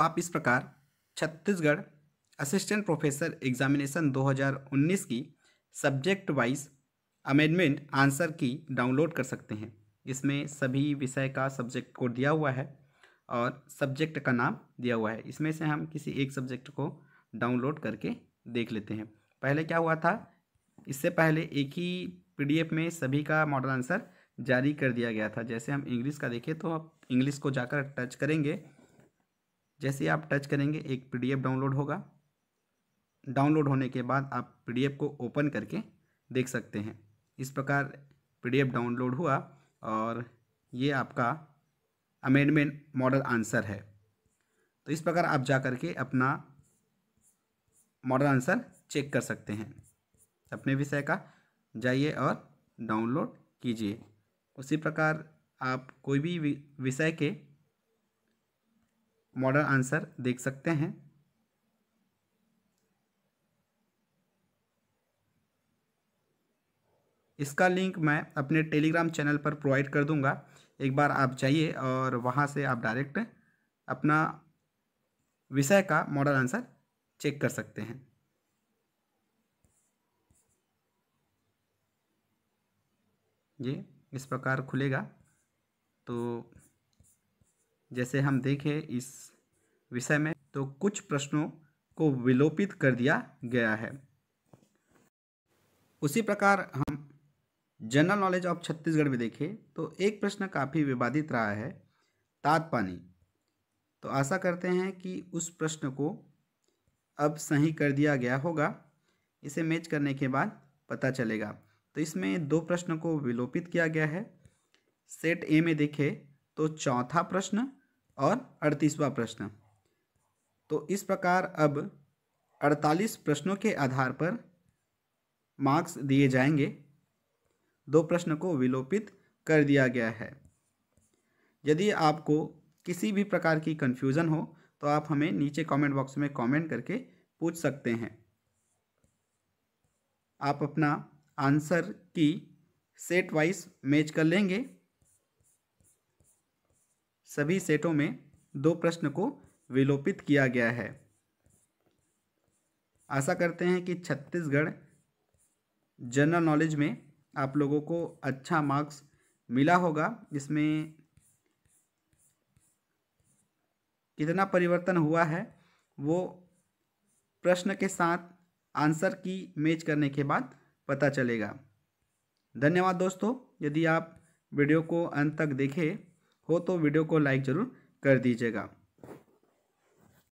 आप इस प्रकार छत्तीसगढ़ असिस्टेंट प्रोफेसर एग्जामिनेशन 2019 की subject wise amendment answer key download कर सकते हैं इसमें सभी विषय का सब्जेक्ट कोड दिया हुआ है और सब्जेक्ट का नाम दिया हुआ है इसमें से हम किसी एक सब्जेक्ट को डाउनलोड करके देख लेते हैं पहले क्या हुआ था इससे पहले एक ही पी में सभी का मॉडल आंसर जारी कर दिया गया था जैसे हम इंग्लिश का देखें तो आप इंग्लिश को जाकर टच करेंगे जैसे आप टच करेंगे एक पी डाउनलोड होगा डाउनलोड होने के बाद आप पी को ओपन करके देख सकते हैं इस प्रकार पी डाउनलोड हुआ और ये आपका अमेंडमेंट मॉडल आंसर है तो इस प्रकार आप जा करके अपना मॉडल आंसर चेक कर सकते हैं अपने विषय का जाइए और डाउनलोड कीजिए उसी प्रकार आप कोई भी विषय के मॉडल आंसर देख सकते हैं इसका लिंक मैं अपने टेलीग्राम चैनल पर प्रोवाइड कर दूंगा एक बार आप जाइए और वहाँ से आप डायरेक्ट अपना विषय का मॉडल आंसर चेक कर सकते हैं ये इस प्रकार खुलेगा तो जैसे हम देखें इस विषय में तो कुछ प्रश्नों को विलोपित कर दिया गया है उसी प्रकार हम जनरल नॉलेज ऑफ छत्तीसगढ़ में देखें तो एक प्रश्न काफ़ी विवादित रहा है तात पानी तो आशा करते हैं कि उस प्रश्न को अब सही कर दिया गया होगा इसे मैच करने के बाद पता चलेगा तो इसमें दो प्रश्न को विलोपित किया गया है सेट ए में देखें तो चौथा प्रश्न और अड़तीसवा प्रश्न तो इस प्रकार अब अड़तालीस प्रश्नों के आधार पर मार्क्स दिए जाएंगे दो प्रश्न को विलोपित कर दिया गया है यदि आपको किसी भी प्रकार की कन्फ्यूज़न हो तो आप हमें नीचे कमेंट बॉक्स में कमेंट करके पूछ सकते हैं आप अपना आंसर की सेट वाइज मैच कर लेंगे सभी सेटों में दो प्रश्न को विलोपित किया गया है आशा करते हैं कि छत्तीसगढ़ जनरल नॉलेज में आप लोगों को अच्छा मार्क्स मिला होगा इसमें कितना परिवर्तन हुआ है वो प्रश्न के साथ आंसर की मैच करने के बाद पता चलेगा धन्यवाद दोस्तों यदि आप वीडियो को अंत तक देखें हो तो वीडियो को लाइक ज़रूर कर दीजिएगा